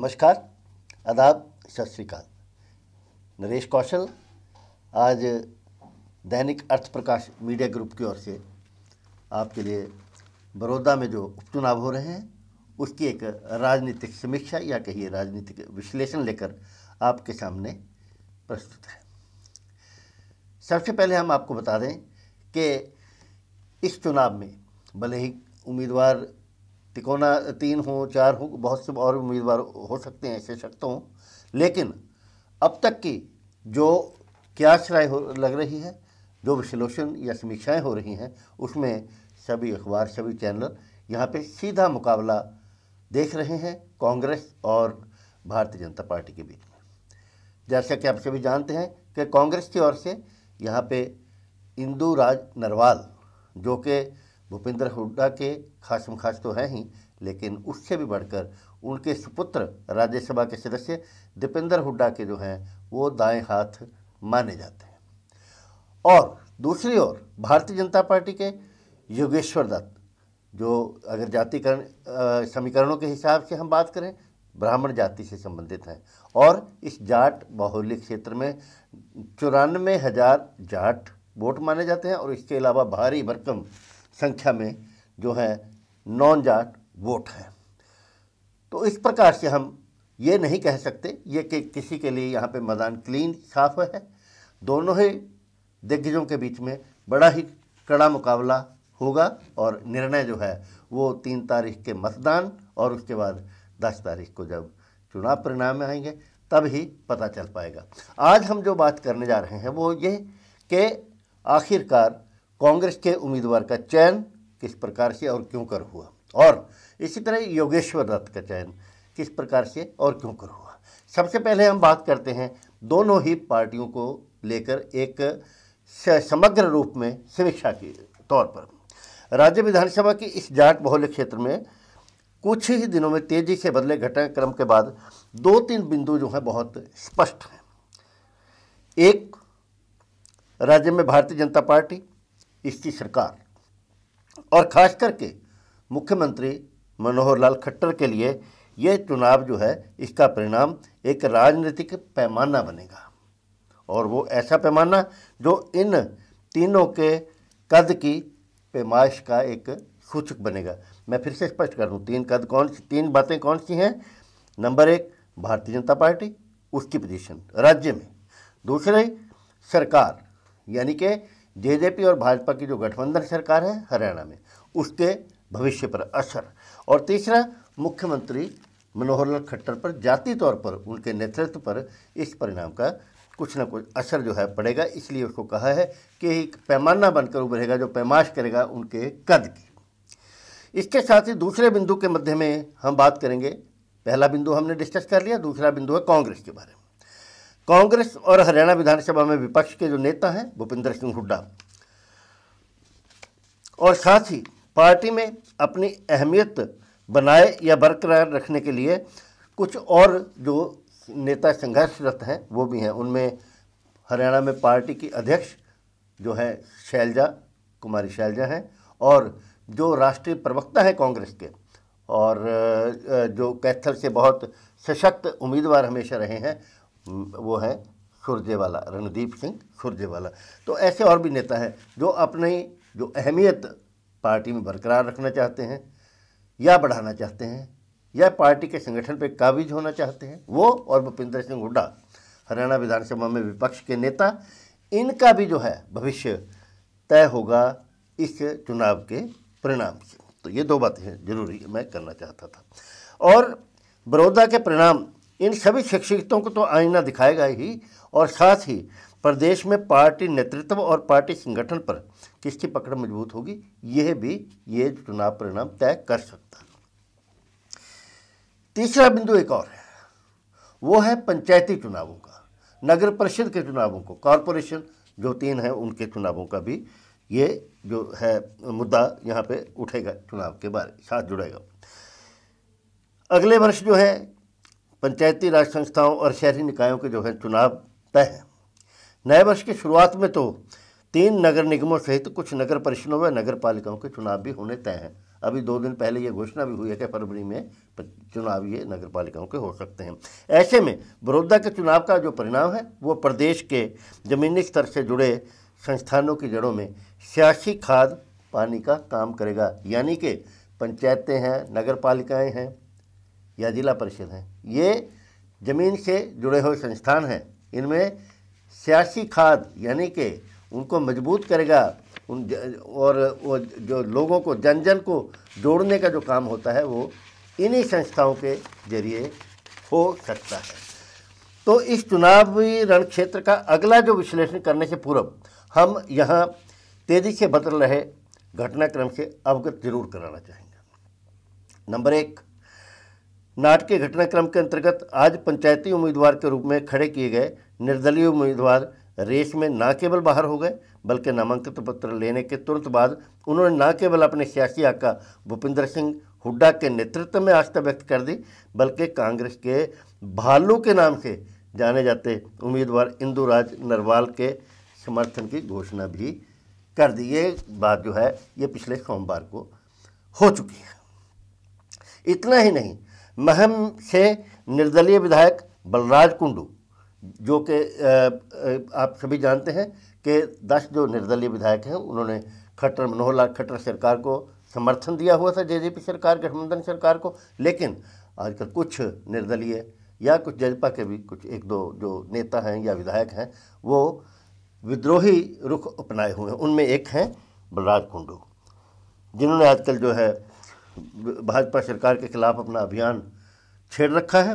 नमस्कार आदाब सत श्रीकाल नरेश कौशल आज दैनिक अर्थ प्रकाश मीडिया ग्रुप की ओर से आपके लिए बड़ौदा में जो उपचुनाव हो रहे हैं उसकी एक राजनीतिक समीक्षा या कहिए राजनीतिक विश्लेषण लेकर आपके सामने प्रस्तुत है सबसे पहले हम आपको बता दें कि इस चुनाव में भले ही उम्मीदवार तिकोना तीन हो चार हो बहुत से और उम्मीदवार हो सकते हैं ऐसे शक्त हों लेकिन अब तक की जो क्या राय लग रही है जो विश्लेषण या समीक्षाएं हो रही हैं उसमें सभी अखबार सभी चैनल यहाँ पे सीधा मुकाबला देख रहे हैं कांग्रेस और भारतीय जनता पार्टी के बीच में जैसा कि आप सभी जानते हैं कि कांग्रेस की ओर से यहाँ पे इंदू राज नरवाल जो कि भूपेंद्र हुड्डा के खास खास तो हैं ही लेकिन उससे भी बढ़कर उनके सुपुत्र राज्यसभा के सदस्य दीपेंद्र हुड्डा के जो हैं वो दाएं हाथ माने जाते हैं और दूसरी ओर भारतीय जनता पार्टी के योगेश्वर दत्त जो अगर जातिकरण समीकरणों के हिसाब से हम बात करें ब्राह्मण जाति से संबंधित हैं और इस जाट बाहुल्य क्षेत्र में चौरानवे हज़ार जाट वोट माने जाते हैं और इसके अलावा भारी भरकम संख्या में जो है नॉन जाट वोट हैं तो इस प्रकार से हम ये नहीं कह सकते ये कि किसी के लिए यहाँ पे मैदान क्लीन साफ है दोनों ही दिग्गजों के बीच में बड़ा ही कड़ा मुकाबला होगा और निर्णय जो है वो तीन तारीख के मतदान और उसके बाद दस तारीख को जब चुनाव परिणाम आएंगे तब ही पता चल पाएगा आज हम जो बात करने जा रहे हैं वो ये कि आखिरकार कांग्रेस के उम्मीदवार का चयन किस प्रकार से और क्यों कर हुआ और इसी तरह योगेश्वर दत्त का चयन किस प्रकार से और क्यों कर हुआ सबसे पहले हम बात करते हैं दोनों ही पार्टियों को लेकर एक समग्र रूप में समीक्षा के तौर पर राज्य विधानसभा की इस जाट बहुल्य क्षेत्र में कुछ ही दिनों में तेजी से बदले घटनाक्रम के बाद दो तीन बिंदु जो हैं बहुत स्पष्ट हैं एक राज्य में भारतीय जनता पार्टी इसकी सरकार और ख़ास करके मुख्यमंत्री मनोहर लाल खट्टर के लिए यह चुनाव जो है इसका परिणाम एक राजनीतिक पैमाना बनेगा और वो ऐसा पैमाना जो इन तीनों के कद की पैमाइश का एक सूचक बनेगा मैं फिर से स्पष्ट कर दूँ तीन कद कौन सी तीन बातें कौन सी हैं नंबर एक भारतीय जनता पार्टी उसकी पोजीशन राज्य में दूसरे सरकार यानी कि जेजेपी और भाजपा की जो गठबंधन सरकार है हरियाणा में उसके भविष्य पर असर और तीसरा मुख्यमंत्री मनोहर लाल खट्टर पर जाति तौर पर उनके नेतृत्व पर इस परिणाम का कुछ ना कुछ असर जो है पड़ेगा इसलिए उसको कहा है कि एक पैमाना बनकर उभरेगा जो पैमाश करेगा उनके कद की इसके साथ ही दूसरे बिंदु के मध्य में हम बात करेंगे पहला बिंदु हमने डिस्कस कर लिया दूसरा बिंदु है कांग्रेस के बारे में कांग्रेस और हरियाणा विधानसभा में विपक्ष के जो नेता हैं भूपिंदर सिंह हुड्डा और साथ ही पार्टी में अपनी अहमियत बनाए या बरकरार रखने के लिए कुछ और जो नेता संघर्षरत हैं वो भी हैं उनमें हरियाणा में पार्टी की अध्यक्ष जो है शैलजा कुमारी शैलजा हैं और जो राष्ट्रीय प्रवक्ता हैं कांग्रेस के और जो कैथल से बहुत सशक्त उम्मीदवार हमेशा रहे हैं हम्म, वो है सुरजेवाला रणदीप सिंह सुरजेवाला तो ऐसे और भी नेता हैं जो अपनी जो अहमियत पार्टी में बरकरार रखना चाहते हैं या बढ़ाना चाहते हैं या पार्टी के संगठन पर काबिज होना चाहते हैं वो और भूपिंदर सिंह हुड्डा हरियाणा विधानसभा में विपक्ष के नेता इनका भी जो है भविष्य तय होगा इस चुनाव के परिणाम से तो ये दो बातें हैं जरूरी मैं करना चाहता था और बड़ौदा के परिणाम इन सभी शिक्षितों को तो आईना दिखाएगा ही और साथ ही प्रदेश में पार्टी नेतृत्व और पार्टी संगठन पर किसकी पकड़ मजबूत होगी यह भी ये चुनाव परिणाम तय कर सकता तीसरा बिंदु एक और है वो है पंचायती चुनावों का नगर परिषद के चुनावों को कॉरपोरेशन जो तीन हैं उनके चुनावों का भी ये जो है मुद्दा यहाँ पे उठेगा चुनाव के बारे साथ जुड़ेगा अगले वर्ष जो है पंचायती राज संस्थाओं और शहरी निकायों के जो है चुनाव तय हैं नए वर्ष की शुरुआत में तो तीन नगर निगमों सहित कुछ नगर परिषदों व नगर पालिकाओं के चुनाव भी होने तय हैं अभी दो दिन पहले ये घोषणा भी हुई है कि फरवरी में चुनाव ये नगर पालिकाओं के हो सकते हैं ऐसे में बड़ौदा के चुनाव का जो परिणाम है वो प्रदेश के जमीनी स्तर से जुड़े संस्थानों की जड़ों में सियासी खाद पानी का काम करेगा यानी कि पंचायतें हैं नगर पालिकाएँ हैं या जिला परिषद हैं ये ज़मीन से जुड़े हुए संस्थान हैं इनमें सियासी खाद यानी कि उनको मजबूत करेगा उन और वो जो लोगों को जन जन को जोड़ने का जो काम होता है वो इन्हीं संस्थाओं के जरिए हो सकता है तो इस चुनावी रण क्षेत्र का अगला जो विश्लेषण करने से पूर्व हम यहाँ तेज़ी से बदल रहे घटनाक्रम से अवगत जरूर कराना चाहेंगे नंबर एक नाट के घटनाक्रम के अंतर्गत आज पंचायती उम्मीदवार के रूप में खड़े किए गए निर्दलीय उम्मीदवार रेस में न केवल बाहर हो गए बल्कि नामांकन पत्र लेने के तुरंत बाद उन्होंने न केवल अपने सियासी आका भूपिंदर सिंह हुड्डा के नेतृत्व में आस्था व्यक्त कर दी बल्कि कांग्रेस के भालू के नाम से जाने जाते उम्मीदवार इंदुराज नरवाल के समर्थन की घोषणा भी कर दी ये बात जो है ये पिछले सोमवार को हो चुकी है इतना ही नहीं महम से निर्दलीय विधायक बलराज कुंडू जो कि आप सभी जानते हैं कि दस जो निर्दलीय विधायक हैं उन्होंने खट्टर मनोहर लाल खट्टर सरकार को समर्थन दिया हुआ था जेजेपी सरकार गठबंधन सरकार को लेकिन आजकल कुछ निर्दलीय या कुछ जजपा के भी कुछ एक दो जो नेता हैं या विधायक हैं वो विद्रोही रुख अपनाए हुए हैं उनमें एक हैं बलराज कुंडू जिन्होंने आजकल जो है भाजपा सरकार के खिलाफ अपना अभियान छेड़ रखा है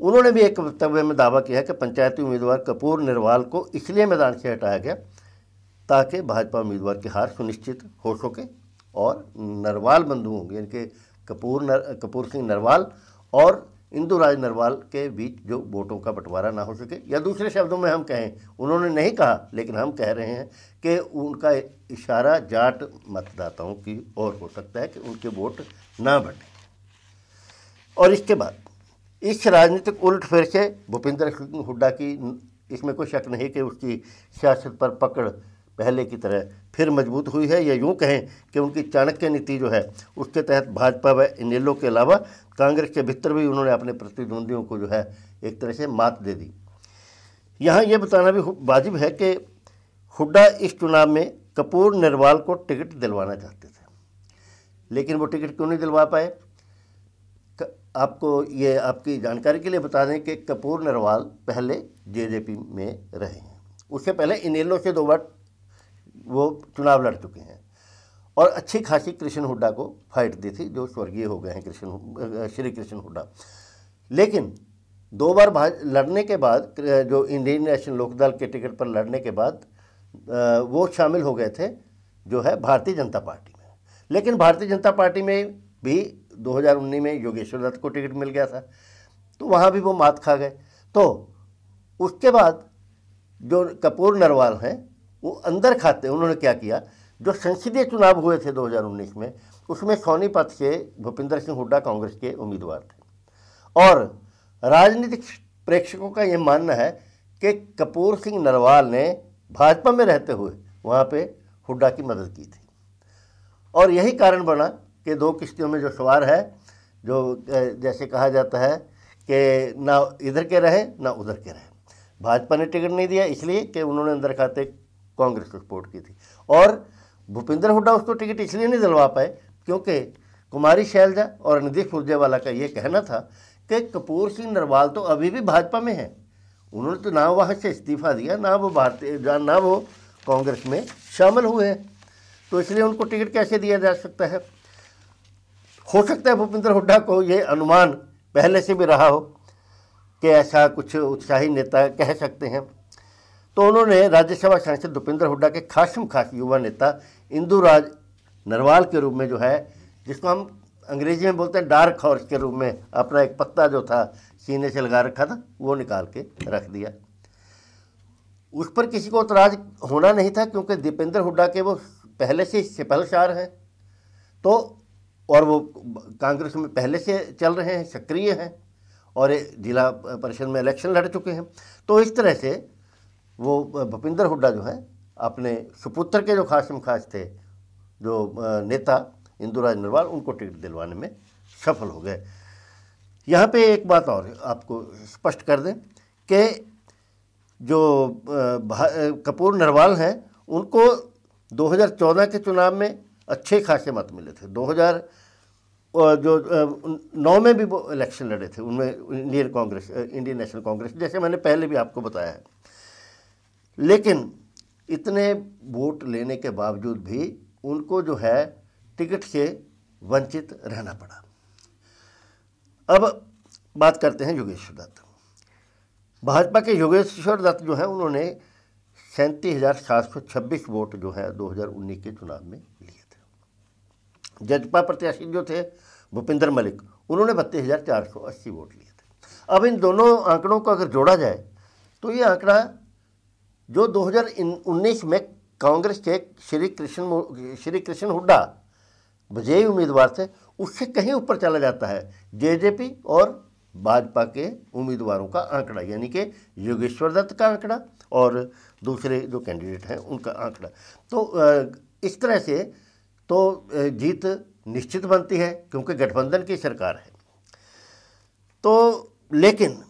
उन्होंने भी एक वक्तव्य में दावा किया है कि पंचायती उम्मीदवार कपूर निर्वाल को इसलिए मैदान से हटाया गया ताकि भाजपा उम्मीदवार की हार सुनिश्चित हो सके और नरवाल बंधु होंगे कि कपूर नर, कपूर सिंह नरवाल और इंदू राज नरवाल के बीच जो वोटों का बंटवारा ना हो सके या दूसरे शब्दों में हम कहें उन्होंने नहीं कहा लेकिन हम कह रहे हैं कि उनका इशारा जाट मतदाताओं की ओर हो सकता है कि उनके वोट ना बटें और इसके बाद इस राजनीतिक उल्ट फिर से भूपेंद्र सिंह हुड्डा की इसमें कोई शक नहीं कि उसकी सियासत पर पकड़ पहले की तरह फिर मजबूत हुई है या यूं कहें कि उनकी चाणक्य नीति जो है उसके तहत भाजपा व इनेलो के अलावा कांग्रेस के भीतर भी उन्होंने अपने प्रतिद्वंदियों को जो है एक तरह से मात दे दी यहाँ ये बताना भी वाजिब है कि हुड्डा इस चुनाव में कपूर नरवाल को टिकट दिलवाना चाहते थे लेकिन वो टिकट क्यों नहीं दिलवा पाए आपको ये आपकी जानकारी के लिए बता दें कि कपूर नरवाल पहले जेजेपी में रहे हैं उससे पहले इनेलो से दो बार वो चुनाव लड़ चुके हैं और अच्छी खासी कृष्ण हुड्डा को फाइट दी थी जो स्वर्गीय हो गए हैं कृष्ण श्री कृष्ण हुड्डा लेकिन दो बार लड़ने के बाद जो इंडियन नेशनल लोकदल के टिकट पर लड़ने के बाद वो शामिल हो गए थे जो है भारतीय जनता पार्टी में लेकिन भारतीय जनता पार्टी में भी 2019 में योगेश्वर दत्त को टिकट मिल गया था तो वहाँ भी वो मात खा गए तो उसके बाद जो कपूर नरवाल हैं वो अंदर खाते उन्होंने क्या किया जो संसदीय चुनाव हुए थे 2019 में उसमें सोनीपत से भूपिंदर सिंह हुड्डा कांग्रेस के उम्मीदवार थे और राजनीतिक प्रेक्षकों का ये मानना है कि कपूर सिंह नरवाल ने भाजपा में रहते हुए वहाँ पे हुड्डा की मदद की थी और यही कारण बना कि दो किश्तियों में जो सवार है जो जैसे कहा जाता है कि ना इधर के रहे ना उधर के रहे भाजपा ने टिकट नहीं दिया इसलिए कि उन्होंने अंदर खाते कांग्रेस को सपोर्ट की थी और भूपेंद्र हुड्डा उसको टिकट इसलिए नहीं दिलवा पाए क्योंकि कुमारी शैलजा और नीतीश सुरजेवाला का ये कहना था कि कपूर सिंह नरवाल तो अभी भी भाजपा में हैं उन्होंने तो ना वहाँ से इस्तीफा दिया ना वो भारतीय ना वो कांग्रेस में शामिल हुए हैं तो इसलिए उनको टिकट कैसे दिया जा सकता है हो सकता है भूपेंद्र हुड्डा को ये अनुमान पहले से भी रहा हो कि ऐसा कुछ उत्साही नेता कह सकते हैं तो उन्होंने राज्यसभा सांसद भूपेंद्र हुड्डा के खासम खास युवा नेता राज नरवाल के रूप में जो है जिसको हम अंग्रेजी में बोलते हैं डार्क हॉर्स के रूप में अपना एक पत्ता जो था सीने से लगा रखा था वो निकाल के रख दिया उस पर किसी को उतराज होना नहीं था क्योंकि दीपेंद्र हुड्डा के वो पहले से सिपलशार हैं तो और वो कांग्रेस में पहले से चल रहे हैं सक्रिय हैं और जिला परिषद में इलेक्शन लड़ चुके हैं तो इस तरह से वो भूपिंदर हुड्डा जो है अपने सुपुत्र के जो खासम खास थे जो नेता इंदुराज नरवाल उनको टिकट दिलवाने में सफल हो गए यहाँ पे एक बात और आपको स्पष्ट कर दें कि जो कपूर नरवाल हैं उनको 2014 के चुनाव में अच्छे खासे मत मिले थे 2000 और जो नौ में भी वो इलेक्शन लड़े थे उनमें इंडियन कांग्रेस इंडियन नेशनल कांग्रेस जैसे मैंने पहले भी आपको बताया है लेकिन इतने वोट लेने के बावजूद भी उनको जो है टिकट से वंचित रहना पड़ा अब बात करते हैं योगेश्वर दत्त भाजपा के योगेश्वर दत्त जो हैं उन्होंने सैंतीस हज़ार सात सौ छब्बीस वोट जो है 2019 के चुनाव में लिए थे जजपा प्रत्याशी जो थे भूपिंदर मलिक उन्होंने बत्तीस हज़ार चार सौ अस्सी वोट लिए थे अब इन दोनों आंकड़ों को अगर जोड़ा जाए तो ये आंकड़ा जो 2019 में कांग्रेस के श्री कृष्ण श्री कृष्ण हुड्डा विजयी उम्मीदवार थे उससे कहीं ऊपर चला जाता है जेजेपी और भाजपा के उम्मीदवारों का आंकड़ा यानी कि योगेश्वर दत्त का आंकड़ा और दूसरे जो कैंडिडेट हैं उनका आंकड़ा तो इस तरह से तो जीत निश्चित बनती है क्योंकि गठबंधन की सरकार है तो लेकिन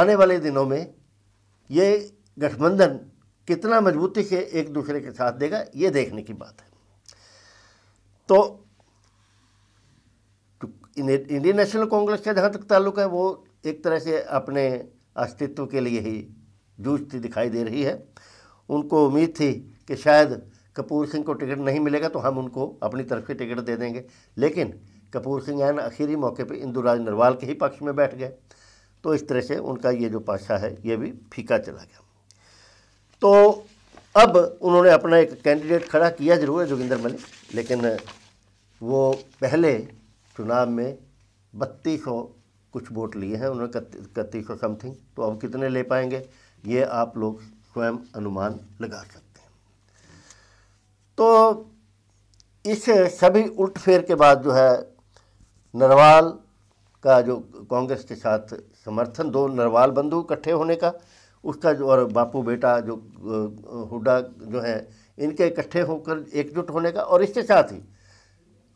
आने वाले दिनों में ये गठबंधन कितना मजबूती से एक दूसरे के साथ देगा ये देखने की बात है तो इंडियन नेशनल कांग्रेस का जहाँ तक ताल्लुक है वो एक तरह से अपने अस्तित्व के लिए ही जूझती दिखाई दे रही है उनको उम्मीद थी कि शायद कपूर सिंह को टिकट नहीं मिलेगा तो हम उनको अपनी तरफ से टिकट दे देंगे लेकिन कपूर सिंह एन आखिरी मौके पर इंदुराज नरवाल के ही पक्ष में बैठ गए तो इस तरह से उनका ये जो पाशा है ये भी फीका चला गया तो अब उन्होंने अपना एक कैंडिडेट खड़ा किया जरूर है जोगिंदर मलिक लेकिन वो पहले चुनाव में बत्तीस कुछ वोट लिए हैं उन्होंने इकतीस सौ समथिंग तो अब कितने ले पाएंगे ये आप लोग स्वयं अनुमान लगा सकते हैं तो इस सभी उल्टफेर के बाद जो है नरवाल का जो कांग्रेस के साथ समर्थन दो नरवाल बंधु इकट्ठे होने का उसका जो और बापू बेटा जो हुडा जो है इनके इकट्ठे होकर एकजुट होने का और इसके साथ ही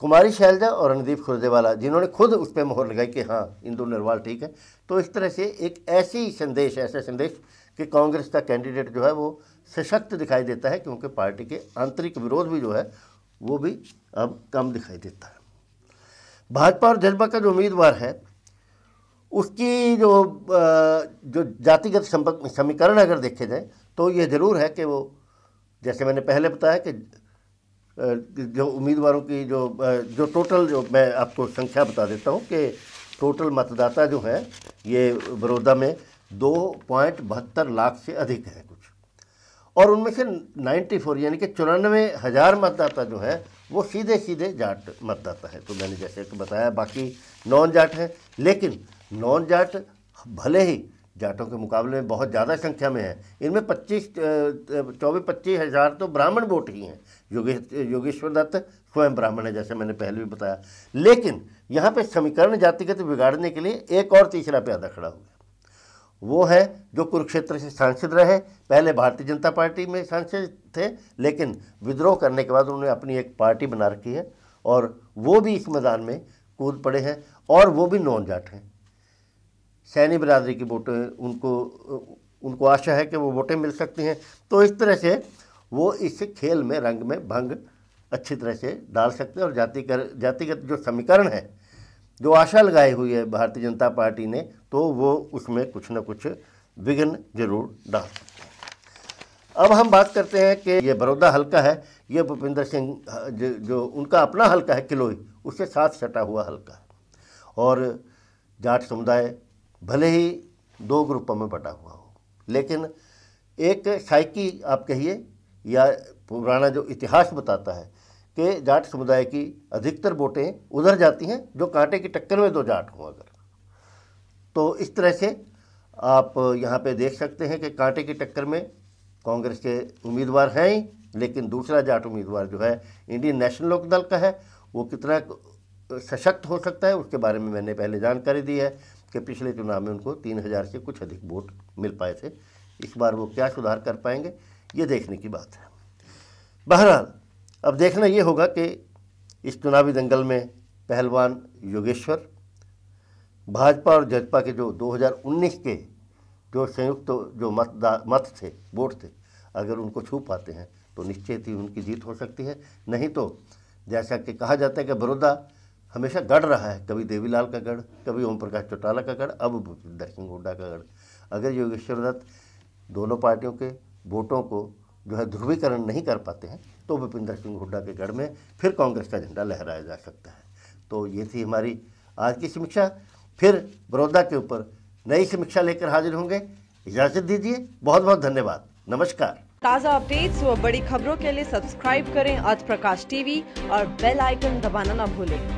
कुमारी शैलजा और रणदीप खुरदेवाला जिन्होंने खुद उस पर मोहर लगाई कि हाँ इंदु नरवाल ठीक है तो इस तरह से एक ऐसी संदेश ऐसा संदेश कि कांग्रेस का कैंडिडेट जो है वो सशक्त दिखाई देता है क्योंकि पार्टी के आंतरिक विरोध भी जो है वो भी अब कम दिखाई देता है भाजपा और जजपा का जो उम्मीदवार है उसकी जो जो जातिगत समीकरण अगर देखे जाए तो ये ज़रूर है कि वो जैसे मैंने पहले बताया कि जो उम्मीदवारों की जो जो टोटल जो मैं आपको संख्या बता देता हूँ कि टोटल मतदाता जो है ये बड़ौदा में दो पॉइंट बहत्तर लाख से अधिक है कुछ और उनमें से नाइन्टी फोर यानी कि चौरानवे हज़ार मतदाता जो है वो सीधे सीधे जाट मतदाता है तो मैंने जैसे कि बताया बाकी नॉन जाट हैं लेकिन नॉन जाट भले ही जाटों के मुकाबले में बहुत ज़्यादा संख्या में है इनमें पच्चीस चौबीस पच्चीस हज़ार तो ब्राह्मण वोट ही हैं योगे योगेश्वर दत्त स्वयं ब्राह्मण है जैसे मैंने पहले भी बताया लेकिन यहाँ पे समीकरण जातिगत बिगाड़ने के लिए एक और तीसरा प्यादा खड़ा हो वो है जो कुरुक्षेत्र से सांसद रहे पहले भारतीय जनता पार्टी में सांसद थे लेकिन विद्रोह करने के बाद उन्होंने अपनी एक पार्टी बना रखी है और वो भी इस मैदान में कूद पड़े हैं और वो भी नॉन जाट हैं सैनी बिरादरी की वोटें उनको उनको आशा है कि वो वोटें मिल सकती हैं तो इस तरह से वो इस खेल में रंग में भंग अच्छी तरह से डाल सकते हैं और जातिगत जातिगत जो समीकरण है जो आशा लगाई हुई है भारतीय जनता पार्टी ने तो वो उसमें कुछ ना कुछ विघ्न जरूर डाल सकते हैं अब हम बात करते हैं कि ये बड़ौदा हल्का है ये भूपेंद्र सिंह जो उनका अपना हल्का है किलोई उससे साथ सटा हुआ हल्का है और जाट समुदाय भले ही दो ग्रुपों में बटा हुआ हो लेकिन एक साइकी आप कहिए या पुराना जो इतिहास बताता है के जाट समुदाय की अधिकतर वोटें उधर जाती हैं जो कांटे की टक्कर में दो जाट हों अगर तो इस तरह से आप यहाँ पे देख सकते हैं कि कांटे की टक्कर में कांग्रेस के उम्मीदवार हैं ही लेकिन दूसरा जाट उम्मीदवार जो है इंडियन नेशनल लोक दल का है वो कितना सशक्त हो सकता है उसके बारे में मैंने पहले जानकारी दी है कि पिछले चुनाव में उनको तीन हज़ार से कुछ अधिक वोट मिल पाए थे इस बार वो क्या सुधार कर पाएंगे ये देखने की बात है बहरहाल अब देखना ये होगा कि इस चुनावी दंगल में पहलवान योगेश्वर भाजपा और जजपा के जो 2019 के जो संयुक्त तो जो मतदा मत थे वोट थे अगर उनको छू पाते हैं तो निश्चित ही उनकी जीत हो सकती है नहीं तो जैसा कि कहा जाता है कि बड़ौदा हमेशा गढ़ रहा है कभी देवीलाल का गढ़ कभी ओम प्रकाश चौटाला का गढ़ अब भूपिंदर सिंह हुड्डा का गढ़ अगर योगेश्वर दत्त दोनों पार्टियों के वोटों को जो है ध्रुवीकरण नहीं कर पाते हैं तो भूपिंदर सिंह हुड्डा के गढ़ में फिर कांग्रेस का झंडा लहराया जा सकता है तो ये थी हमारी आज की समीक्षा फिर बड़ौदा के ऊपर नई समीक्षा लेकर हाजिर होंगे इजाज़त दीजिए बहुत बहुत धन्यवाद नमस्कार ताज़ा अपडेट्स व बड़ी खबरों के लिए सब्सक्राइब करें आज प्रकाश टीवी और बेल आइकन दबाना न भूलें